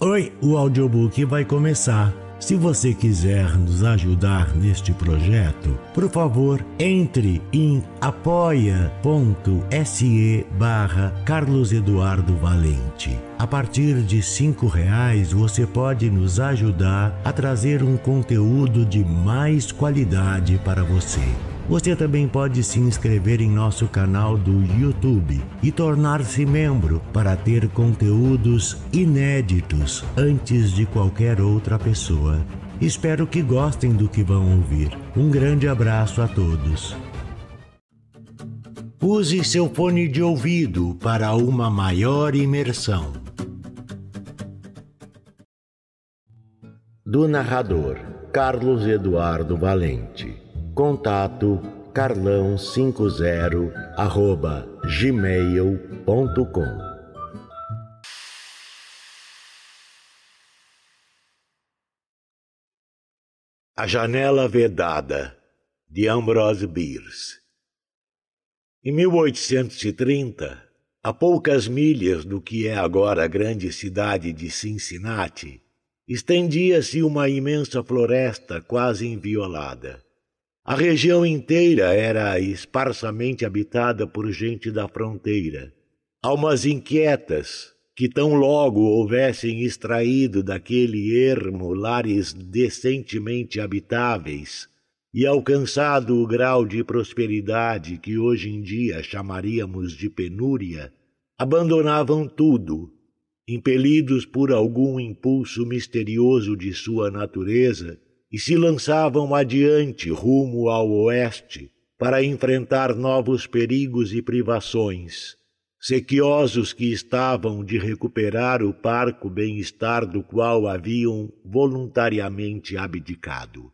Oi, o audiobook vai começar. Se você quiser nos ajudar neste projeto, por favor, entre em apoia.se barra Carlos Eduardo Valente. A partir de cinco reais você pode nos ajudar a trazer um conteúdo de mais qualidade para você. Você também pode se inscrever em nosso canal do YouTube e tornar-se membro para ter conteúdos inéditos antes de qualquer outra pessoa. Espero que gostem do que vão ouvir. Um grande abraço a todos. Use seu fone de ouvido para uma maior imersão. Do narrador Carlos Eduardo Valente. Contato carlão50 arroba gmail.com A Janela Vedada de Ambrose Bierce Em 1830, a poucas milhas do que é agora a grande cidade de Cincinnati, estendia-se uma imensa floresta quase inviolada. A região inteira era esparsamente habitada por gente da fronteira. Almas inquietas que tão logo houvessem extraído daquele ermo lares decentemente habitáveis e alcançado o grau de prosperidade que hoje em dia chamaríamos de penúria, abandonavam tudo, impelidos por algum impulso misterioso de sua natureza e se lançavam adiante rumo ao oeste para enfrentar novos perigos e privações. Sequiosos que estavam de recuperar o parco bem-estar do qual haviam voluntariamente abdicado.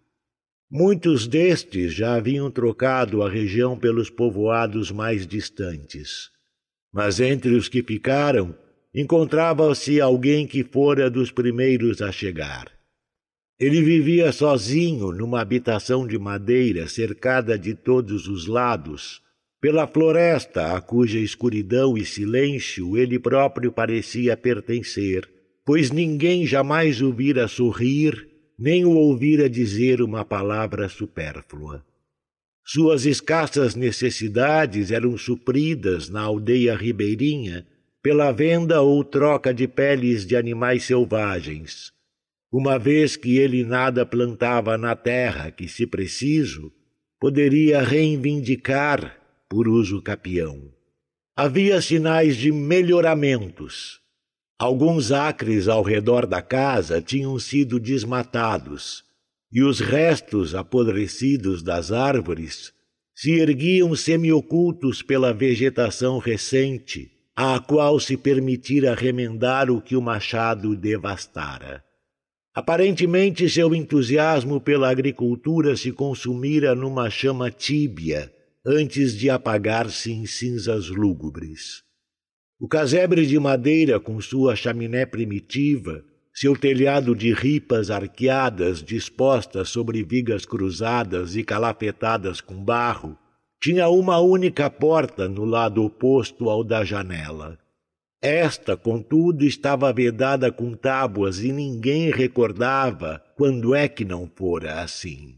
Muitos destes já haviam trocado a região pelos povoados mais distantes. Mas entre os que ficaram, encontrava-se alguém que fora dos primeiros a chegar. Ele vivia sozinho numa habitação de madeira cercada de todos os lados, pela floresta a cuja escuridão e silêncio ele próprio parecia pertencer, pois ninguém jamais o vira sorrir, nem o ouvira dizer uma palavra supérflua. Suas escassas necessidades eram supridas na aldeia ribeirinha pela venda ou troca de peles de animais selvagens uma vez que ele nada plantava na terra que, se preciso, poderia reivindicar por uso capião. Havia sinais de melhoramentos. Alguns acres ao redor da casa tinham sido desmatados, e os restos apodrecidos das árvores se erguiam semiocultos pela vegetação recente, à qual se permitira remendar o que o machado devastara. Aparentemente, seu entusiasmo pela agricultura se consumira numa chama tíbia antes de apagar-se em cinzas lúgubres. O casebre de madeira com sua chaminé primitiva, seu telhado de ripas arqueadas dispostas sobre vigas cruzadas e calafetadas com barro, tinha uma única porta no lado oposto ao da janela. Esta, contudo, estava vedada com tábuas e ninguém recordava quando é que não fora assim.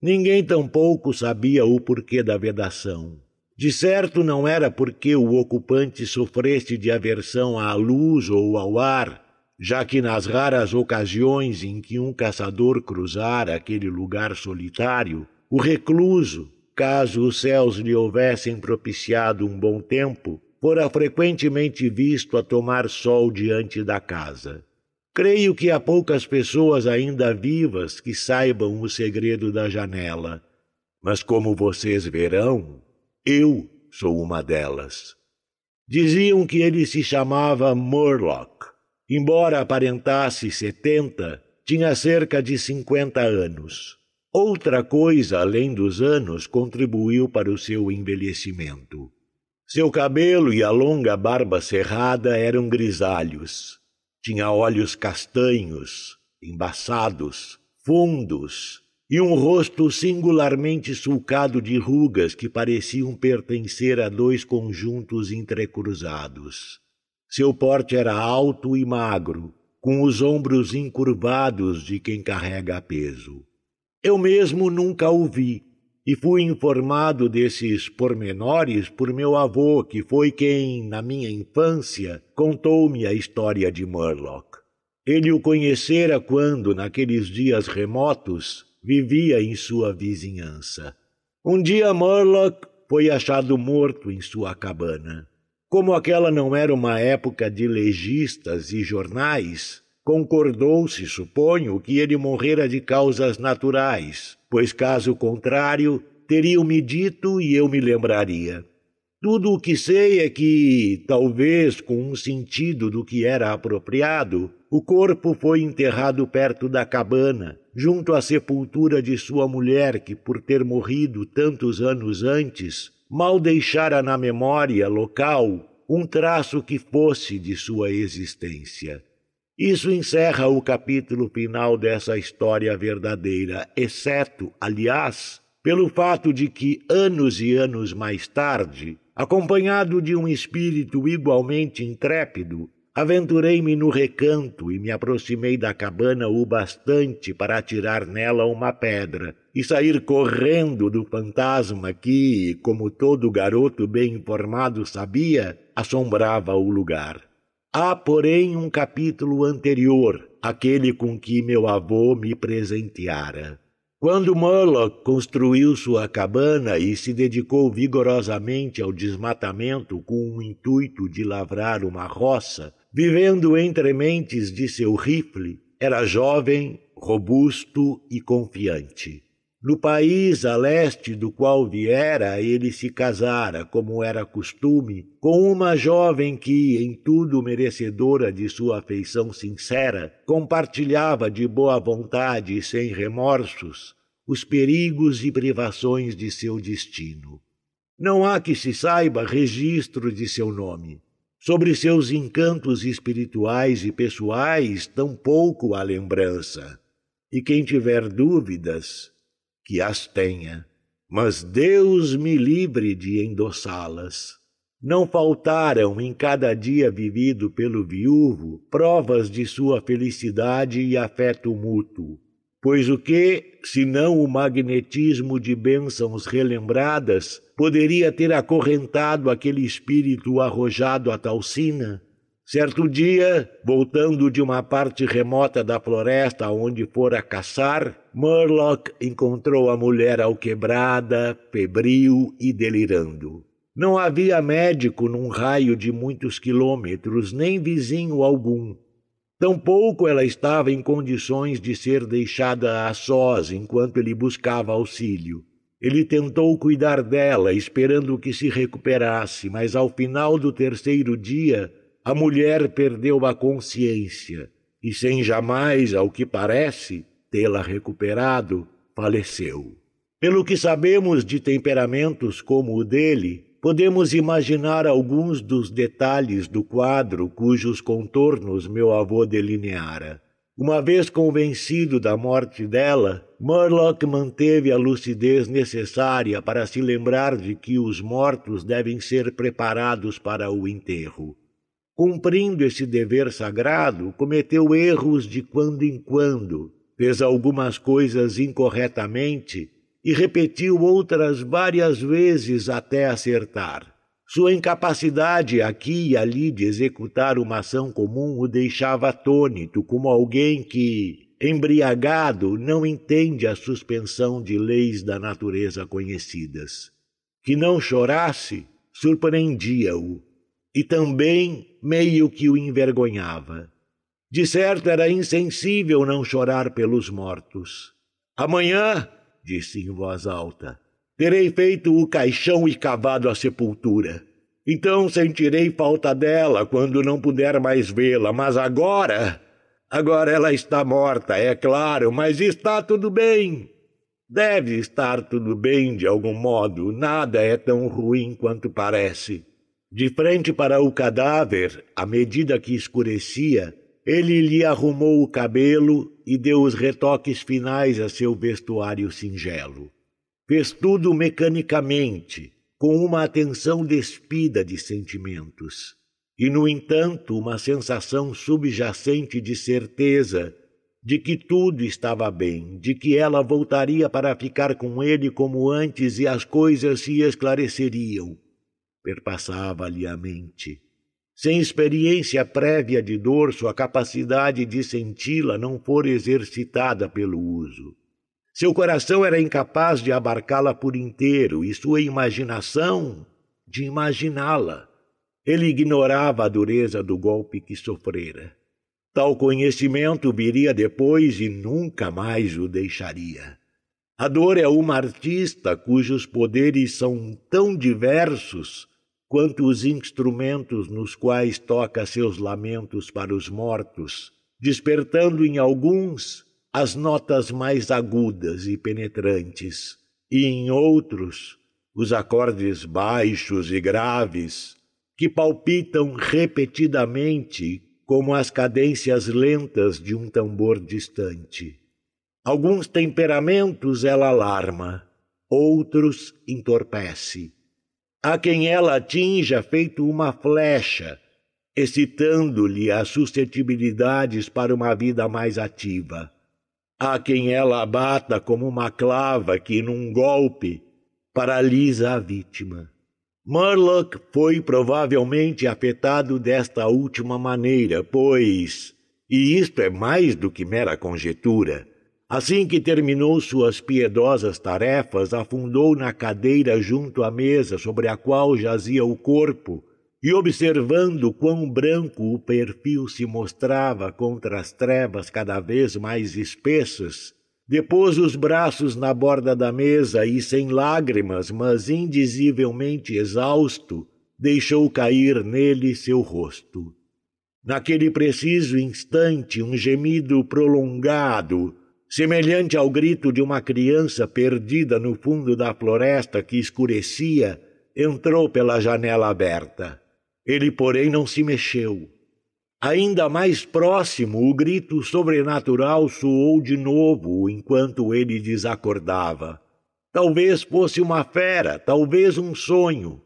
Ninguém tampouco sabia o porquê da vedação. De certo não era porque o ocupante sofresse de aversão à luz ou ao ar, já que nas raras ocasiões em que um caçador cruzara aquele lugar solitário, o recluso, caso os céus lhe houvessem propiciado um bom tempo, fora frequentemente visto a tomar sol diante da casa. Creio que há poucas pessoas ainda vivas que saibam o segredo da janela, mas como vocês verão, eu sou uma delas. Diziam que ele se chamava Murlock, Embora aparentasse setenta, tinha cerca de cinquenta anos. Outra coisa além dos anos contribuiu para o seu envelhecimento. Seu cabelo e a longa barba cerrada eram grisalhos. Tinha olhos castanhos, embaçados, fundos, e um rosto singularmente sulcado de rugas que pareciam pertencer a dois conjuntos entrecruzados. Seu porte era alto e magro, com os ombros encurvados de quem carrega peso. Eu mesmo nunca o vi, e fui informado desses pormenores por meu avô, que foi quem, na minha infância, contou-me a história de Murlock. Ele o conhecera quando, naqueles dias remotos, vivia em sua vizinhança. Um dia Murlock foi achado morto em sua cabana. Como aquela não era uma época de legistas e jornais, concordou-se, suponho, que ele morrera de causas naturais, pois caso contrário, teriam-me dito e eu me lembraria. Tudo o que sei é que, talvez com um sentido do que era apropriado, o corpo foi enterrado perto da cabana, junto à sepultura de sua mulher, que, por ter morrido tantos anos antes, mal deixara na memória local um traço que fosse de sua existência. Isso encerra o capítulo final dessa história verdadeira, exceto, aliás, pelo fato de que, anos e anos mais tarde, acompanhado de um espírito igualmente intrépido, aventurei-me no recanto e me aproximei da cabana o bastante para atirar nela uma pedra e sair correndo do fantasma que, como todo garoto bem informado sabia, assombrava o lugar. Há, porém, um capítulo anterior, aquele com que meu avô me presenteara. Quando Murlock construiu sua cabana e se dedicou vigorosamente ao desmatamento com o intuito de lavrar uma roça, vivendo entre mentes de seu rifle, era jovem, robusto e confiante. No país a leste do qual viera, ele se casara, como era costume, com uma jovem que, em tudo merecedora de sua afeição sincera, compartilhava de boa vontade e sem remorsos os perigos e privações de seu destino. Não há que se saiba registro de seu nome. Sobre seus encantos espirituais e pessoais, tampouco há lembrança. E quem tiver dúvidas, que as tenha, mas Deus me livre de endossá-las. Não faltaram em cada dia vivido pelo viúvo provas de sua felicidade e afeto mútuo. Pois o que, não o magnetismo de bênçãos relembradas, poderia ter acorrentado aquele espírito arrojado à talsina? Certo dia, voltando de uma parte remota da floresta onde fora caçar, Murlock encontrou a mulher alquebrada, febril e delirando. Não havia médico num raio de muitos quilômetros, nem vizinho algum. Tampouco ela estava em condições de ser deixada a sós enquanto ele buscava auxílio. Ele tentou cuidar dela, esperando que se recuperasse, mas ao final do terceiro dia, a mulher perdeu a consciência e, sem jamais, ao que parece, tê-la recuperado, faleceu. Pelo que sabemos de temperamentos como o dele, podemos imaginar alguns dos detalhes do quadro cujos contornos meu avô delineara. Uma vez convencido da morte dela, Murlock manteve a lucidez necessária para se lembrar de que os mortos devem ser preparados para o enterro. Cumprindo esse dever sagrado, cometeu erros de quando em quando, fez algumas coisas incorretamente e repetiu outras várias vezes até acertar. Sua incapacidade aqui e ali de executar uma ação comum o deixava atônito, como alguém que, embriagado, não entende a suspensão de leis da natureza conhecidas. Que não chorasse surpreendia-o e também meio que o envergonhava. De certo era insensível não chorar pelos mortos. Amanhã, disse em voz alta, terei feito o caixão e cavado a sepultura. Então sentirei falta dela quando não puder mais vê-la, mas agora. Agora ela está morta, é claro, mas está tudo bem. Deve estar tudo bem de algum modo, nada é tão ruim quanto parece. De frente para o cadáver, à medida que escurecia, ele lhe arrumou o cabelo e deu os retoques finais a seu vestuário singelo. Fez tudo mecanicamente, com uma atenção despida de sentimentos. E, no entanto, uma sensação subjacente de certeza de que tudo estava bem, de que ela voltaria para ficar com ele como antes e as coisas se esclareceriam. Perpassava-lhe a mente. Sem experiência prévia de dor, sua capacidade de senti-la não for exercitada pelo uso. Seu coração era incapaz de abarcá-la por inteiro e sua imaginação de imaginá-la. Ele ignorava a dureza do golpe que sofrera. Tal conhecimento viria depois e nunca mais o deixaria. A dor é uma artista cujos poderes são tão diversos quanto os instrumentos nos quais toca seus lamentos para os mortos, despertando em alguns as notas mais agudas e penetrantes, e em outros os acordes baixos e graves, que palpitam repetidamente como as cadências lentas de um tambor distante. Alguns temperamentos ela alarma, outros entorpece a quem ela atinja feito uma flecha, excitando-lhe as suscetibilidades para uma vida mais ativa. A quem ela abata como uma clava que, num golpe, paralisa a vítima. Murlock foi provavelmente afetado desta última maneira, pois, e isto é mais do que mera conjetura, Assim que terminou suas piedosas tarefas, afundou na cadeira junto à mesa sobre a qual jazia o corpo, e observando quão branco o perfil se mostrava contra as trevas cada vez mais espessas, depôs os braços na borda da mesa e, sem lágrimas, mas indizivelmente exausto, deixou cair nele seu rosto. Naquele preciso instante, um gemido prolongado, semelhante ao grito de uma criança perdida no fundo da floresta que escurecia, entrou pela janela aberta. Ele, porém, não se mexeu. Ainda mais próximo, o grito sobrenatural soou de novo enquanto ele desacordava. Talvez fosse uma fera, talvez um sonho,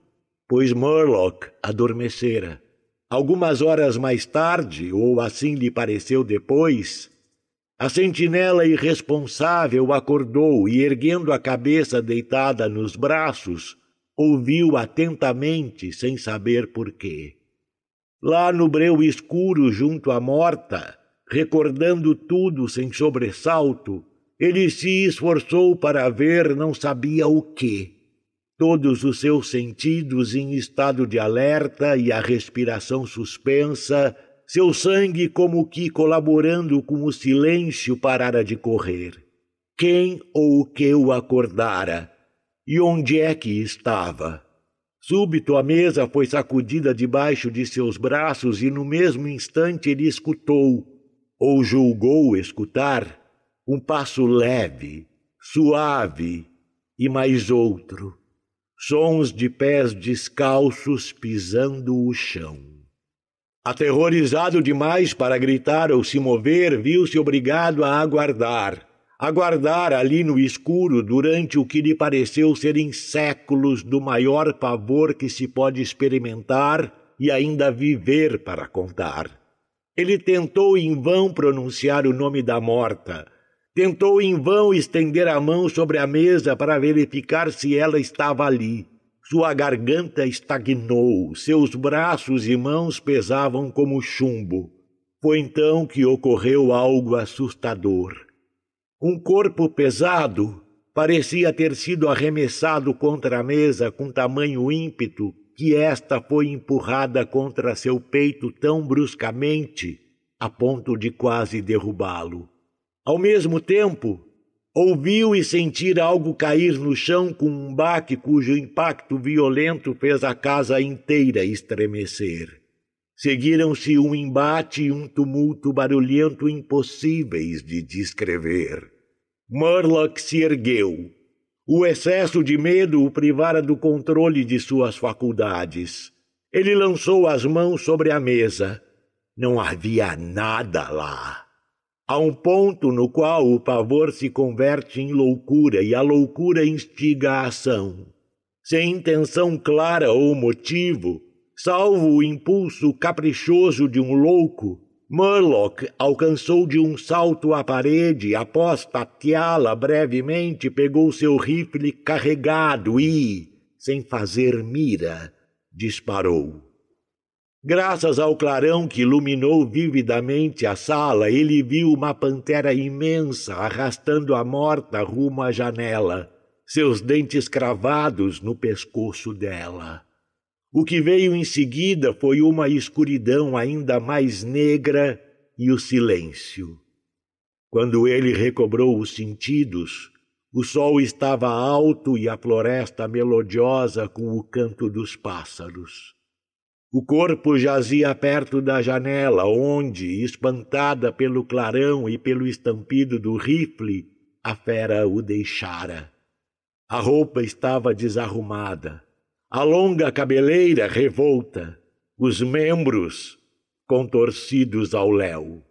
pois Murlock adormecera. Algumas horas mais tarde, ou assim lhe pareceu depois, a sentinela irresponsável acordou e, erguendo a cabeça deitada nos braços, ouviu atentamente, sem saber porquê. Lá no breu escuro, junto à morta, recordando tudo sem sobressalto, ele se esforçou para ver não sabia o quê. Todos os seus sentidos em estado de alerta e a respiração suspensa seu sangue como que colaborando com o silêncio parara de correr. Quem ou o que o acordara? E onde é que estava? Súbito a mesa foi sacudida debaixo de seus braços e no mesmo instante ele escutou, ou julgou escutar, um passo leve, suave e mais outro, sons de pés descalços pisando o chão. Aterrorizado demais para gritar ou se mover, viu-se obrigado a aguardar. Aguardar ali no escuro durante o que lhe pareceu serem séculos do maior pavor que se pode experimentar e ainda viver para contar. Ele tentou em vão pronunciar o nome da morta. Tentou em vão estender a mão sobre a mesa para verificar se ela estava ali. Sua garganta estagnou, seus braços e mãos pesavam como chumbo. Foi então que ocorreu algo assustador. Um corpo pesado parecia ter sido arremessado contra a mesa com tamanho ímpeto que esta foi empurrada contra seu peito tão bruscamente a ponto de quase derrubá-lo. Ao mesmo tempo, Ouviu e sentir algo cair no chão com um baque cujo impacto violento fez a casa inteira estremecer. Seguiram-se um embate e um tumulto barulhento impossíveis de descrever. Murlock se ergueu. O excesso de medo o privara do controle de suas faculdades. Ele lançou as mãos sobre a mesa. Não havia nada lá a um ponto no qual o pavor se converte em loucura e a loucura instiga a ação. Sem intenção clara ou motivo, salvo o impulso caprichoso de um louco, Murlock alcançou de um salto a parede, após tateá la brevemente, pegou seu rifle carregado e, sem fazer mira, disparou. Graças ao clarão que iluminou vividamente a sala, ele viu uma pantera imensa arrastando a morta rumo à janela, seus dentes cravados no pescoço dela. O que veio em seguida foi uma escuridão ainda mais negra e o silêncio. Quando ele recobrou os sentidos, o sol estava alto e a floresta melodiosa com o canto dos pássaros. O corpo jazia perto da janela, onde, espantada pelo clarão e pelo estampido do rifle, a fera o deixara. A roupa estava desarrumada, a longa cabeleira revolta, os membros contorcidos ao léu.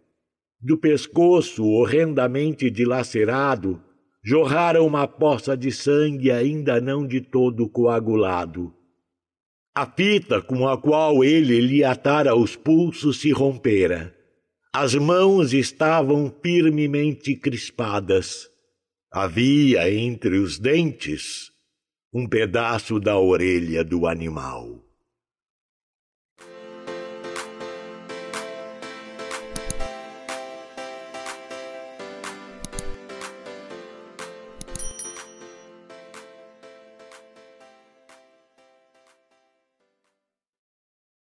Do pescoço, horrendamente dilacerado, jorrara uma poça de sangue ainda não de todo coagulado a fita com a qual ele lhe atara os pulsos se rompera. As mãos estavam firmemente crispadas. Havia entre os dentes um pedaço da orelha do animal.